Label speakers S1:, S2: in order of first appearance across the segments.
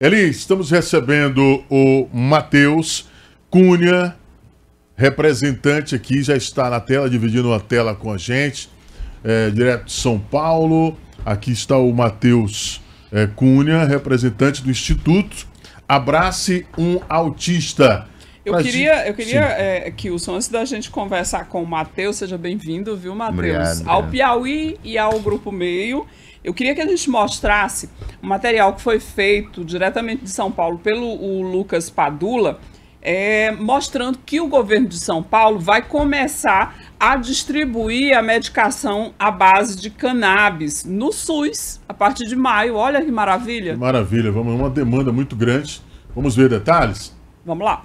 S1: Eli, estamos recebendo o Matheus Cunha, representante aqui, já está na tela, dividindo a tela com a gente, é, direto de São Paulo. Aqui está o Matheus é, Cunha, representante do Instituto Abrace um Autista.
S2: Eu pra queria, eu queria é, Kilson, antes da gente conversar com o Matheus, seja bem-vindo, viu, Matheus? Ao Piauí e ao Grupo Meio. Eu queria que a gente mostrasse um material que foi feito diretamente de São Paulo pelo Lucas Padula, é, mostrando que o governo de São Paulo vai começar a distribuir a medicação à base de cannabis no SUS a partir de maio. Olha que maravilha! Que
S1: maravilha, vamos é uma demanda
S3: muito grande. Vamos ver detalhes? Vamos lá.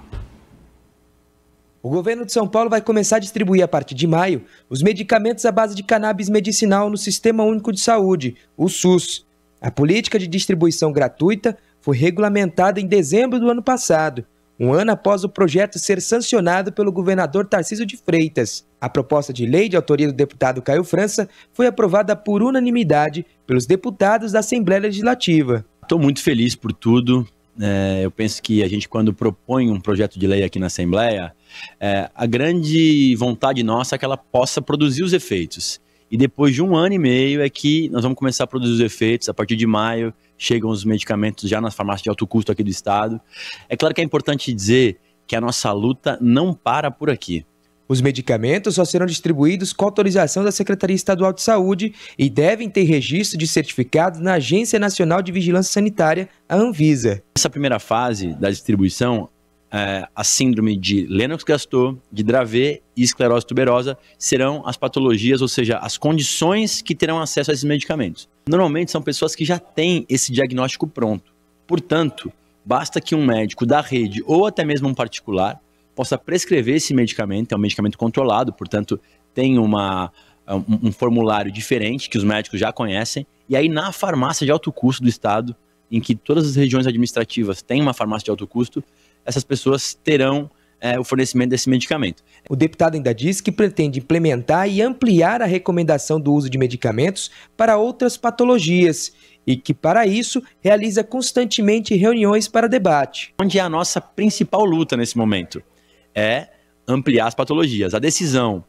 S3: O governo de São Paulo vai começar a distribuir a partir de maio os medicamentos à base de cannabis medicinal no Sistema Único de Saúde, o SUS. A política de distribuição gratuita foi regulamentada em dezembro do ano passado, um ano após o projeto ser sancionado pelo governador Tarcísio de Freitas. A proposta de lei de autoria do deputado Caio França foi aprovada
S4: por unanimidade pelos deputados da Assembleia Legislativa. Estou muito feliz por tudo, é, eu penso que a gente, quando propõe um projeto de lei aqui na Assembleia, é, a grande vontade nossa é que ela possa produzir os efeitos. E depois de um ano e meio é que nós vamos começar a produzir os efeitos. A partir de maio chegam os medicamentos já nas farmácias de alto custo aqui do estado. É claro que é importante dizer que a nossa luta não para por aqui.
S3: Os medicamentos só serão distribuídos com autorização da Secretaria Estadual de Saúde e devem ter registro de certificados na Agência Nacional de Vigilância Sanitária, a Anvisa.
S4: Nessa primeira fase da distribuição, é, a síndrome de Lennox-Gastaut, de Dravet e esclerose tuberosa serão as patologias, ou seja, as condições que terão acesso a esses medicamentos. Normalmente são pessoas que já têm esse diagnóstico pronto. Portanto, basta que um médico da rede ou até mesmo um particular possa prescrever esse medicamento, é um medicamento controlado, portanto, tem uma, um, um formulário diferente que os médicos já conhecem, e aí na farmácia de alto custo do estado, em que todas as regiões administrativas têm uma farmácia de alto custo, essas pessoas terão é, o fornecimento desse medicamento.
S3: O deputado ainda diz que pretende implementar e ampliar a recomendação do uso de medicamentos para outras patologias e que, para isso, realiza constantemente
S4: reuniões para debate. Onde é a nossa principal luta nesse momento? é ampliar as patologias. A decisão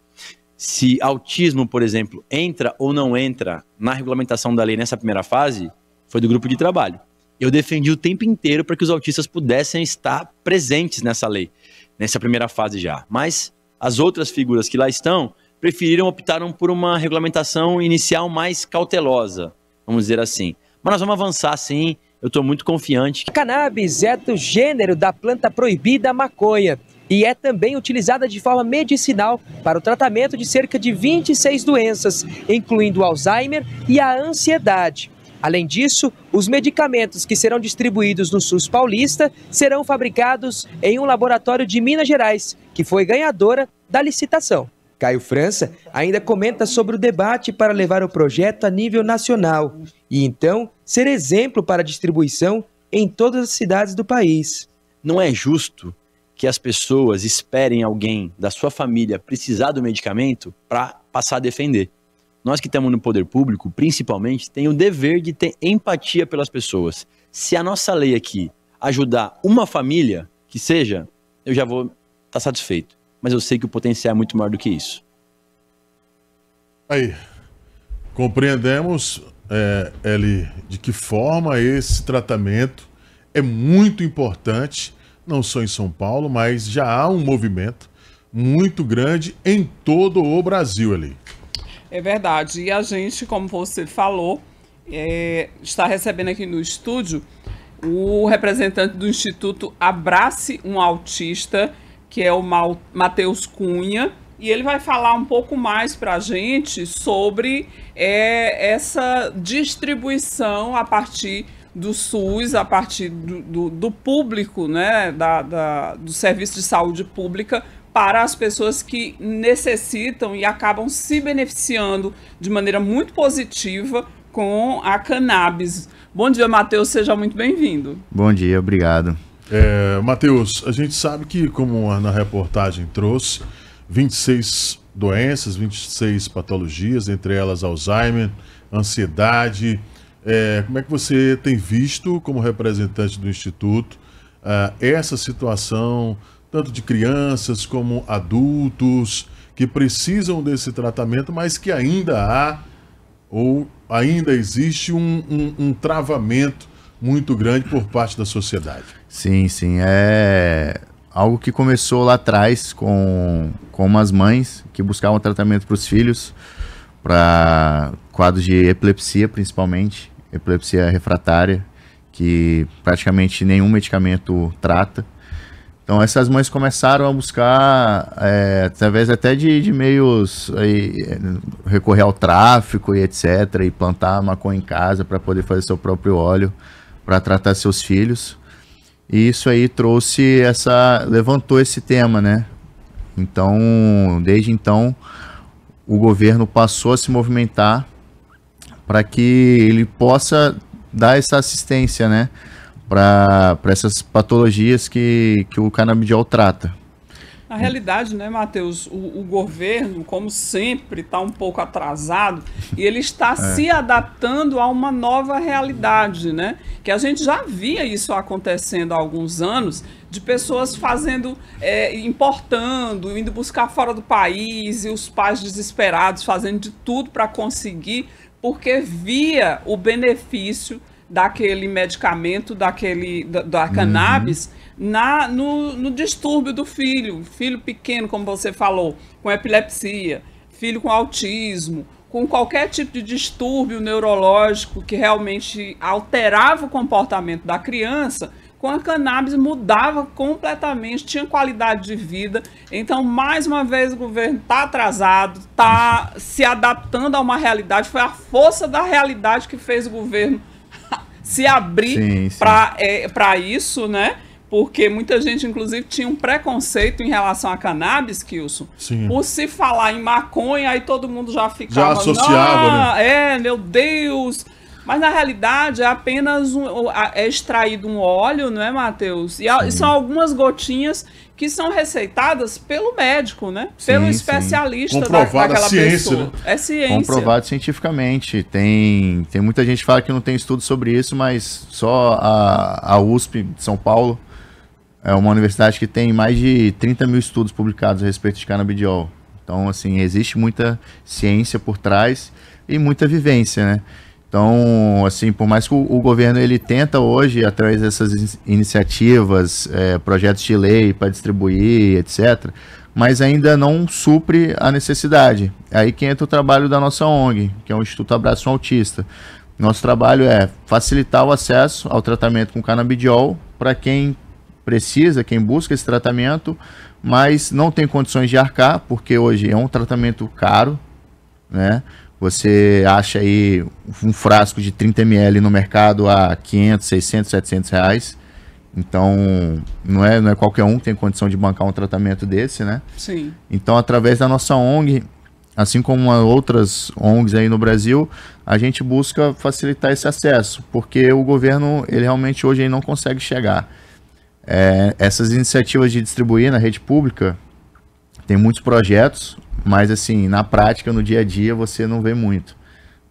S4: se autismo, por exemplo, entra ou não entra na regulamentação da lei nessa primeira fase, foi do grupo de trabalho. Eu defendi o tempo inteiro para que os autistas pudessem estar presentes nessa lei, nessa primeira fase já. Mas as outras figuras que lá estão preferiram optaram por uma regulamentação inicial mais cautelosa, vamos dizer assim. Mas nós vamos avançar sim, eu estou muito confiante.
S3: cannabis é do gênero da planta proibida maconha e é também utilizada de forma medicinal para o tratamento de cerca de 26 doenças, incluindo Alzheimer e a ansiedade. Além disso, os medicamentos que serão distribuídos no SUS paulista serão fabricados em um laboratório de Minas Gerais, que foi ganhadora da licitação. Caio França ainda comenta sobre o debate para levar o projeto a nível nacional e então ser exemplo para a distribuição em todas as
S4: cidades do país. Não é justo que as pessoas esperem alguém da sua família precisar do medicamento para passar a defender. Nós que estamos no poder público, principalmente, tem o dever de ter empatia pelas pessoas. Se a nossa lei aqui ajudar uma família, que seja, eu já vou estar tá satisfeito. Mas eu sei que o potencial é muito maior do que isso.
S1: Aí, compreendemos, é, Eli, de que forma esse tratamento é muito importante não só em São Paulo, mas já há um movimento muito grande em todo o Brasil ali.
S2: É verdade. E a gente, como você falou, é, está recebendo aqui no estúdio o representante do Instituto Abrace um Autista, que é o Matheus Cunha, e ele vai falar um pouco mais para a gente sobre é, essa distribuição a partir do SUS a partir do, do, do público, né, da, da, do serviço de saúde pública para as pessoas que necessitam e acabam se beneficiando de maneira muito positiva com a cannabis. Bom dia, Matheus, seja muito bem-vindo.
S5: Bom dia, obrigado.
S1: É, Matheus, a gente sabe que, como na reportagem trouxe, 26 doenças, 26 patologias, entre elas Alzheimer, ansiedade, é, como é que você tem visto, como representante do Instituto, uh, essa situação, tanto de crianças como adultos, que precisam desse tratamento, mas que ainda há ou ainda existe um, um, um travamento muito grande por parte da
S5: sociedade? Sim, sim. É algo que começou lá atrás com, com umas mães que buscavam tratamento para os filhos, para quadros de epilepsia principalmente epilepsia refratária, que praticamente nenhum medicamento trata. Então essas mães começaram a buscar, é, através até de, de meios, aí, eh, recorrer ao tráfico e etc, e plantar maconha em casa para poder fazer seu próprio óleo para tratar seus filhos. E isso aí trouxe essa, levantou esse tema, né? Então, desde então, o governo passou a se movimentar para que ele possa dar essa assistência, né? Para essas patologias que, que o canabidiol trata.
S2: Na realidade, né, Matheus, o, o, governo, como sempre, está um pouco atrasado e ele está é. se adaptando a uma nova realidade, né? Que a gente já via isso acontecendo há alguns anos, de pessoas fazendo, é, importando, indo buscar fora do país e os pais desesperados fazendo de tudo para conseguir porque via o benefício daquele medicamento, daquele da, da uhum. cannabis, uhum. na, no, no, distúrbio do filho, filho pequeno, como você falou, com epilepsia, filho com autismo, com qualquer tipo de distúrbio neurológico que realmente alterava o comportamento da criança, com a cannabis mudava completamente, tinha qualidade de vida. Então, mais uma vez, o governo está atrasado, está se adaptando a uma realidade. Foi a força da realidade que fez o governo se abrir para é, isso, né? Porque muita gente, inclusive, tinha um preconceito em relação à cannabis, Kilson. Sim. Por se falar em maconha, aí todo mundo já ficava. Já associava, né? É, meu Deus! Mas na realidade é apenas um, é extraído um óleo, não é, Matheus? E sim. são algumas gotinhas que são receitadas pelo médico, né? Sim, pelo especialista da, daquela ciência, pessoa. Né? É ciência. Comprovado
S5: cientificamente. Tem, tem muita gente que fala que não tem estudo sobre isso, mas só a, a USP de São Paulo é uma universidade que tem mais de 30 mil estudos publicados a respeito de canabidiol. Então, assim, existe muita ciência por trás e muita vivência, né? Então, assim, por mais que o, o governo ele tenta hoje, através dessas in iniciativas, é, projetos de lei para distribuir, etc., mas ainda não supre a necessidade. Aí que entra o trabalho da nossa ONG, que é o Instituto Abraço Autista. Nosso trabalho é facilitar o acesso ao tratamento com canabidiol para quem precisa, quem busca esse tratamento, mas não tem condições de arcar, porque hoje é um tratamento caro, né? Você acha aí um frasco de 30 ml no mercado a 500, 600, 700 reais. Então, não é, não é qualquer um que tem condição de bancar um tratamento desse, né? Sim. Então, através da nossa ONG, assim como outras ONGs aí no Brasil, a gente busca facilitar esse acesso, porque o governo, ele realmente hoje aí não consegue chegar. É, essas iniciativas de distribuir na rede pública, tem muitos projetos, mas assim, na prática, no dia a dia, você não vê muito.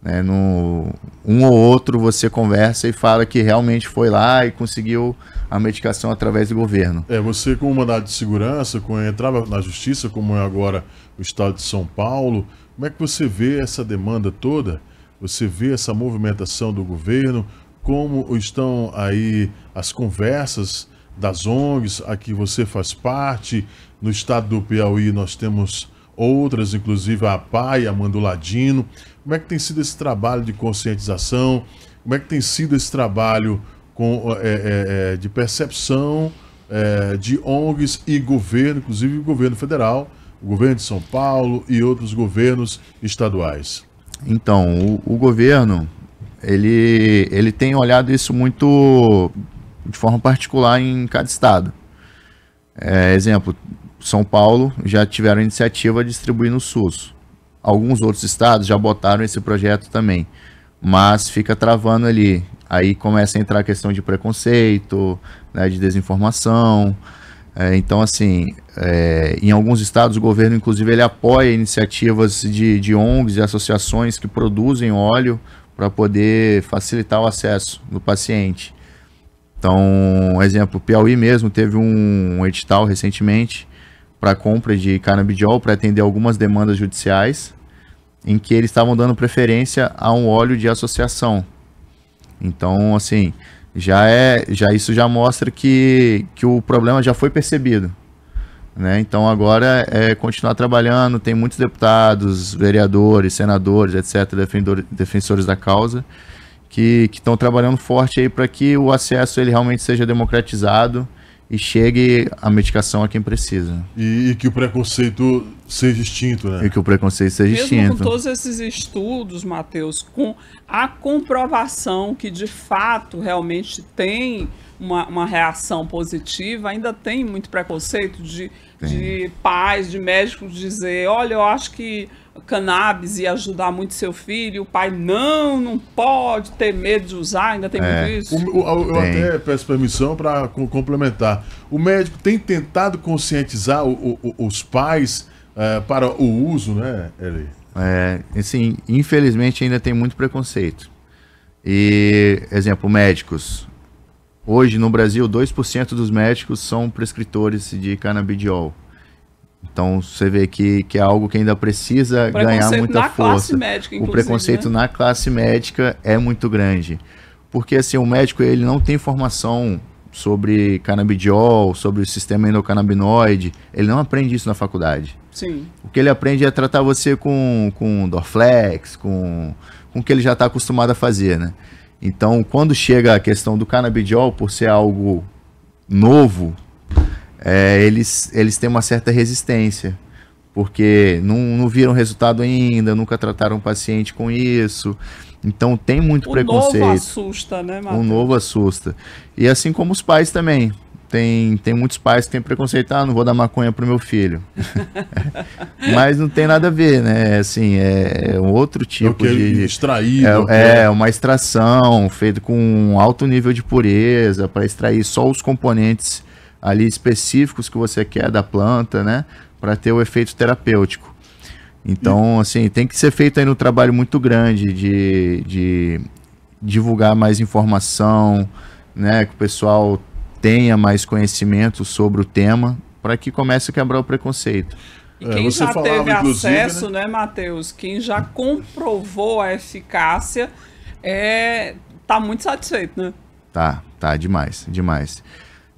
S5: Né? No, um ou outro você conversa e fala que realmente foi lá e conseguiu a medicação através do governo.
S1: É, você como mandado de segurança, quando entrava na justiça, como é agora o estado de São Paulo, como é que você vê essa demanda toda? Você vê essa movimentação do governo? Como estão aí as conversas das ONGs a que você faz parte? No estado do Piauí nós temos outras, inclusive a PAI, a Manduladino. Como é que tem sido esse trabalho de conscientização? Como é que tem sido esse trabalho com, é, é, é de percepção é, de ONGs e governo, inclusive o governo federal,
S5: o governo de São Paulo e outros governos estaduais? Então, o, o governo ele, ele tem olhado isso muito de forma particular em cada estado. É, exemplo, são Paulo já tiveram a iniciativa de distribuir no SUS. Alguns outros estados já botaram esse projeto também, mas fica travando ali. Aí começa a entrar a questão de preconceito, né, de desinformação. É, então, assim, é, em alguns estados o governo, inclusive, ele apoia iniciativas de, de ONGs e associações que produzem óleo para poder facilitar o acesso do paciente. Então, exemplo, Piauí mesmo teve um edital recentemente para compra de canabidiol para atender algumas demandas judiciais, em que eles estavam dando preferência a um óleo de associação. Então, assim, já é, já isso já mostra que, que o problema já foi percebido. Né? Então agora é continuar trabalhando, tem muitos deputados, vereadores, senadores, etc., defensores da causa, que estão trabalhando forte aí para que o acesso ele realmente seja democratizado e chegue a medicação a quem precisa. E, e que o preconceito seja extinto, né? E que o preconceito seja Mesmo extinto. Mesmo com todos
S2: esses estudos, Matheus, com a comprovação que de fato realmente tem uma, uma reação positiva, ainda tem muito preconceito de, de pais, de médicos dizer, olha, eu acho que cannabis e ajudar muito seu filho, o pai não, não pode ter medo de usar, ainda tem é. muito isso. O,
S1: o, eu tem. até peço permissão para complementar. O médico tem tentado conscientizar o, os pais é, para o uso, né, Eli?
S5: É, assim, infelizmente ainda tem muito preconceito. E, exemplo, médicos. Hoje no Brasil, 2% dos médicos são prescritores de canabidiol. Então você vê que, que é algo que ainda precisa ganhar muita na força. Classe médica, o preconceito né? na classe médica é muito grande. Porque assim, o médico ele não tem formação sobre canabidiol, sobre o sistema endocannabinoide, ele não aprende isso na faculdade. Sim. O que ele aprende é tratar você com, com Dorflex, com, com o que ele já está acostumado a fazer, né? Então, quando chega a questão do canabidiol, por ser algo novo, é, eles, eles têm uma certa resistência, porque não, não viram resultado ainda, nunca trataram o paciente com isso. Então tem muito o preconceito. O novo assusta, né, Matheus? O novo assusta. E assim como os pais também. Tem, tem muitos pais que têm preconceito, ah, não vou dar maconha pro meu filho. Mas não tem nada a ver, né? É assim, é, é um outro é tipo de. extrair É, é uma extração feita com alto nível de pureza para extrair só os componentes ali específicos que você quer da planta, né? Para ter o efeito terapêutico. Então, hum. assim, tem que ser feito aí um trabalho muito grande de, de divulgar mais informação, né? Que o pessoal tenha mais conhecimento sobre o tema para que comece a quebrar o preconceito. E é, quem é, já teve acesso,
S2: né, né Matheus? Quem já comprovou a eficácia é tá muito satisfeito, né?
S5: Tá, tá demais, demais.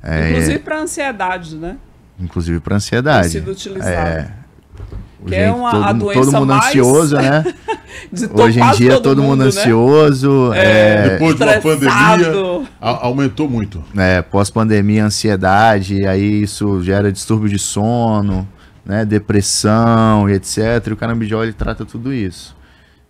S5: É, inclusive é.
S2: para ansiedade, né?
S5: Inclusive para ansiedade. Tem sido utilizado. É. Que é uma, todo, a doença todo mundo mais... ansioso, né? Hoje em dia todo, todo mundo, né? ansioso. É, é... Depois de
S1: uma pandemia, aumentou muito.
S5: É, pós-pandemia, ansiedade, aí isso gera distúrbio de sono, né? Depressão e etc. E o canabidiol ele trata tudo isso.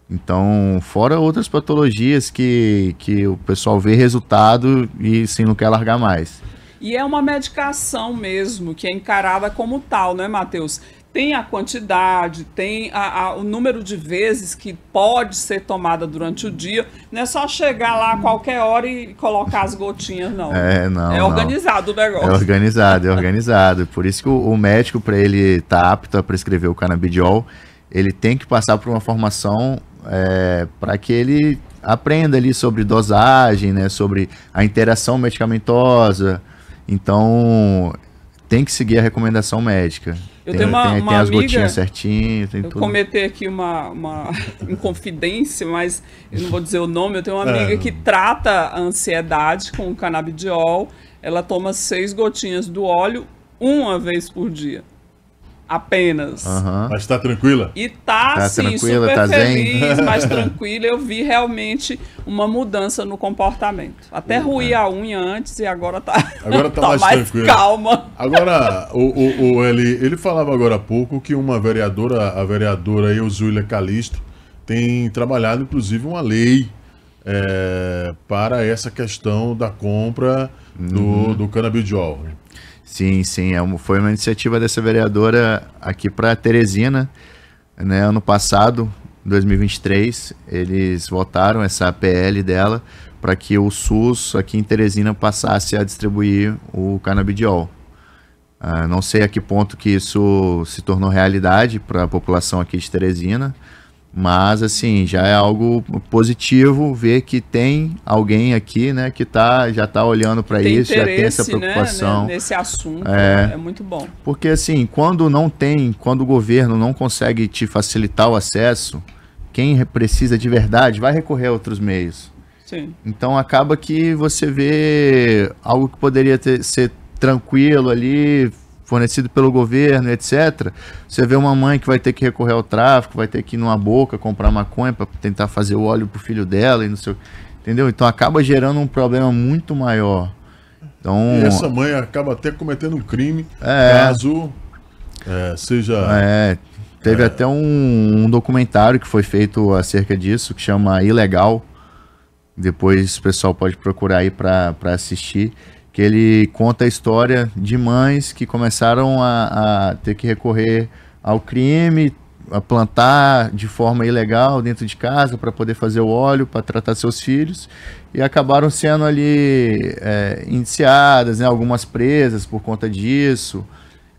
S5: Então, fora outras patologias que, que o pessoal vê resultado e sim não quer largar mais.
S2: E é uma medicação mesmo, que é encarada como tal, né, Matheus? Tem a quantidade, tem a, a, o número de vezes que pode ser tomada durante o dia. Não é só chegar lá a qualquer hora e colocar as gotinhas, não. É, não. É organizado não. o negócio. É
S5: organizado, é organizado. Por isso que o, o médico, para ele estar tá apto a prescrever o canabidiol, ele tem que passar por uma formação é, para que ele aprenda ali sobre dosagem, né, sobre a interação medicamentosa, então, tem que seguir a recomendação médica. Eu tem, tenho uma, tem, uma tem as amiga, gotinhas certinhas. tem eu tudo.
S2: cometer aqui uma, uma inconfidência, mas eu não vou dizer o nome. Eu tenho uma é. amiga é. que trata a ansiedade com o canabidiol. Ela toma seis gotinhas do óleo uma vez por dia apenas. Uhum.
S1: Mas tá tranquila? E tá, tá sim, super tá feliz, mais mas tranquila.
S2: Eu vi realmente uma mudança no comportamento. Até uhum. a unha antes e agora tá, agora tá, tá mais, mais calma.
S1: Agora, o, o, o, ele, ele falava agora há pouco que uma vereadora, a vereadora Eusília Calisto, tem trabalhado inclusive uma lei
S5: é, para essa questão da compra do, uhum. do canabidiol. Sim, sim. É foi uma iniciativa dessa vereadora aqui para Teresina, né? Ano passado, 2023, eles votaram essa PL dela para que o SUS aqui em Teresina passasse a distribuir o canabidiol. Ah, não sei a que ponto que isso se tornou realidade para a população aqui de Teresina, mas, assim, já é algo positivo ver que tem alguém aqui, né, que tá, já tá olhando para isso, já tem essa né, né, preocupação. Né, nesse assunto, é, né, é, muito bom. Porque, assim, quando não tem, quando o governo não consegue te facilitar o acesso, quem precisa de verdade vai recorrer a outros meios. Sim. Então, acaba que você vê algo que poderia ter, ser tranquilo ali, fornecido pelo governo, etc. Você vê uma mãe que vai ter que recorrer ao tráfico, vai ter que ir numa boca comprar maconha para tentar fazer o óleo pro filho dela e não sei, entendeu? Então acaba gerando um problema muito maior. Então, e essa
S1: mãe acaba até cometendo um crime, é, caso
S5: é, seja é, teve é. até um, um documentário que foi feito acerca disso que chama Ilegal. Depois o pessoal pode procurar aí para assistir que ele conta a história de mães que começaram a, a ter que recorrer ao crime, a plantar de forma ilegal dentro de casa para poder fazer o óleo para tratar seus filhos e acabaram sendo ali é, indiciadas, né, algumas presas por conta disso.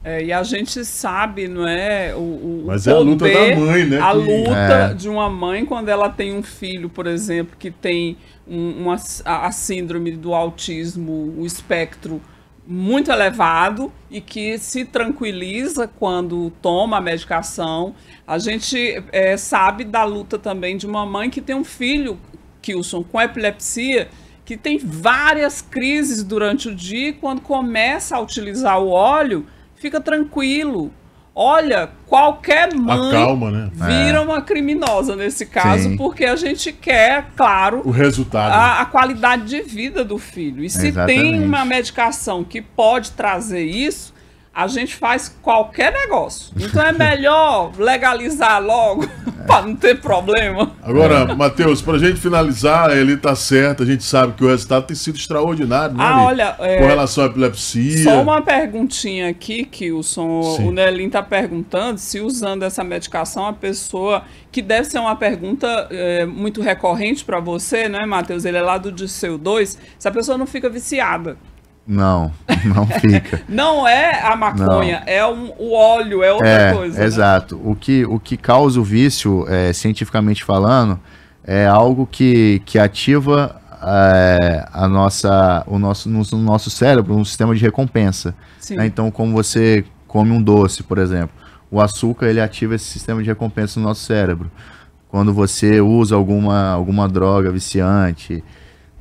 S2: É, e a gente sabe, não é? O, o Mas poder, é a luta da mãe, né? A luta é. de uma mãe quando ela tem um filho, por exemplo, que tem um, uma, a, a síndrome do autismo, o espectro muito elevado e que se tranquiliza quando toma a medicação. A gente é, sabe da luta também de uma mãe que tem um filho, Kilson, com epilepsia, que tem várias crises durante o dia e quando começa a utilizar o óleo Fica tranquilo. Olha, qualquer mãe calma,
S1: né? vira é.
S2: uma criminosa nesse caso, Sim. porque a gente quer, claro, o
S1: resultado, a, a
S2: qualidade de vida do filho. E se Exatamente. tem uma medicação que pode trazer isso, a gente faz qualquer negócio. Então é melhor legalizar logo é. para não ter problema. Agora,
S1: Matheus, para a gente finalizar, ele está certo, a gente sabe que o resultado tem sido extraordinário, né? Ah, olha, é... com relação à epilepsia. Só uma
S2: perguntinha aqui, que o, som, o Nelin está perguntando se usando essa medicação a pessoa, que deve ser uma pergunta é, muito recorrente para você, né, Matheus? Ele é lá do Disseu 2, se a pessoa não fica viciada.
S5: Não, não fica.
S2: não é a maconha, não. é um, o óleo, é outra é, coisa. Né?
S5: Exato. Né? O, que, o que causa o vício, é, cientificamente falando, é algo que, que ativa é, a nossa, o nosso, no, nosso cérebro um sistema de recompensa. Né? Então, como você come um doce, por exemplo, o açúcar ele ativa esse sistema de recompensa no nosso cérebro. Quando você usa alguma, alguma droga viciante,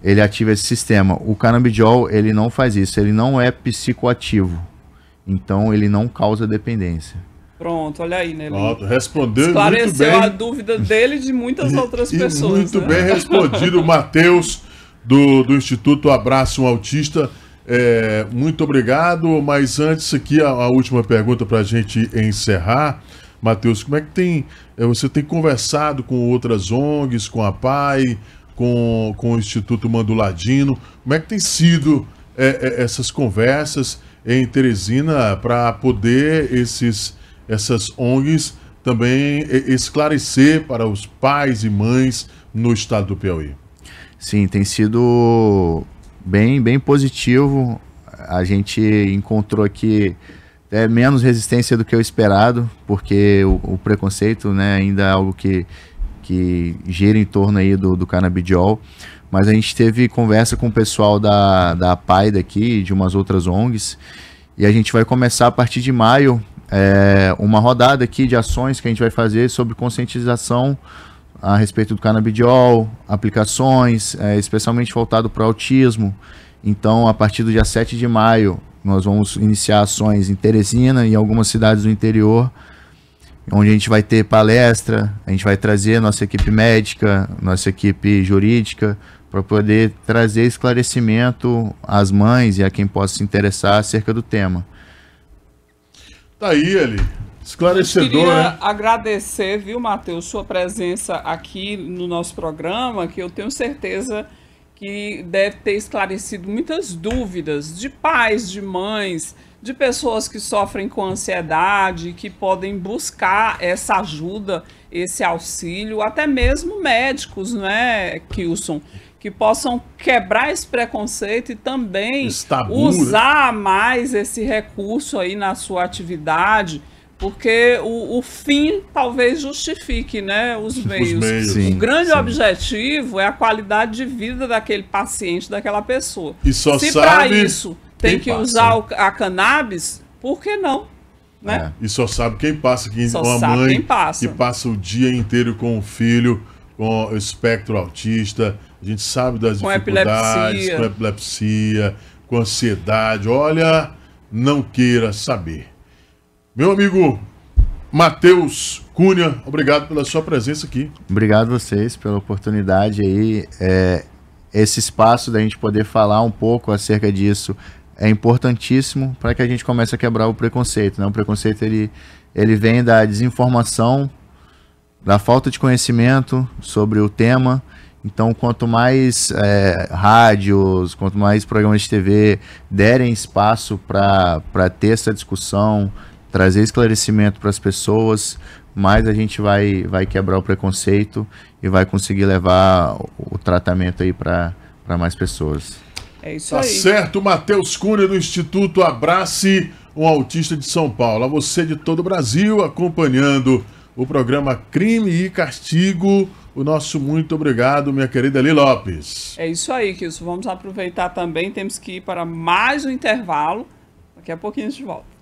S5: ele ativa esse sistema. O canabidiol, ele não faz isso, ele não é psicoativo. Então ele não causa dependência.
S2: Pronto, olha aí, né? respondeu Esclareceu muito bem. a dúvida dele e de muitas outras e, pessoas. E muito né? bem respondido,
S1: Matheus, do, do Instituto Abraço um Autista. É, muito obrigado, mas antes aqui a, a última pergunta para a gente encerrar. Matheus, como é que tem. É, você tem conversado com outras ONGs, com a PAI, com, com o Instituto Manduladino. Como é que tem sido é, é, essas conversas em Teresina para poder esses, essas ONGs também esclarecer para os pais e mães no estado do
S5: Piauí? Sim, tem sido bem, bem positivo. A gente encontrou aqui é menos resistência do que o esperado, porque o, o preconceito né, ainda é algo que que gira em torno aí do, do canabidiol. Mas a gente teve conversa com o pessoal da, da PAI daqui, de umas outras ONGs, e a gente vai começar a partir de maio é, uma rodada aqui de ações que a gente vai fazer sobre conscientização a respeito do canabidiol, aplicações, é, especialmente voltado para autismo. Então, a partir do dia 7 de maio, nós vamos iniciar ações em Teresina e algumas cidades do interior onde a gente vai ter palestra, a gente vai trazer nossa equipe médica, nossa equipe jurídica, para poder trazer esclarecimento às mães e a quem possa se interessar acerca do tema.
S1: Tá aí, ele. Esclarecedor. Eu queria
S2: né? agradecer, viu, Matheus, sua presença aqui no nosso programa, que eu tenho certeza que deve ter esclarecido muitas dúvidas de pais, de mães, de pessoas que sofrem com ansiedade, que podem buscar essa ajuda, esse auxílio, até mesmo médicos, né, Kilson? Que possam quebrar esse preconceito e também né? usar mais esse recurso aí na sua atividade porque o, o, fim talvez justifique né, os meios. Os meios. Sim, o grande sim. objetivo é a qualidade de vida daquele paciente, daquela pessoa. E só Se para isso tem que passa? usar a cannabis, por que não? Né?
S1: É. E só sabe quem passa, quem, só uma sabe mãe quem passa. que passa o dia inteiro com o filho, com o espectro autista, a gente sabe das com dificuldades, epilepsia. com epilepsia, com ansiedade. Olha, não queira saber. Meu amigo Matheus Cunha, obrigado pela sua presença aqui.
S5: Obrigado a vocês pela oportunidade aí. É, esse espaço da gente poder falar um pouco acerca disso é importantíssimo para que a gente comece a quebrar o preconceito. Né? O preconceito ele, ele vem da desinformação, da falta de conhecimento sobre o tema. Então, quanto mais é, rádios, quanto mais programas de TV derem espaço para ter essa discussão, trazer esclarecimento para as pessoas, mais a gente vai, vai quebrar o preconceito e vai conseguir levar o, o tratamento aí para mais pessoas.
S1: É isso tá aí. Tá certo, Matheus Cunha do Instituto Abrace, um autista de São Paulo. A você de todo o Brasil acompanhando o programa Crime e Castigo. O nosso muito obrigado, minha querida Eli Lopes.
S2: É isso aí, Kilson. Vamos aproveitar também. Temos que ir para mais um intervalo. Daqui a pouquinho a gente volta.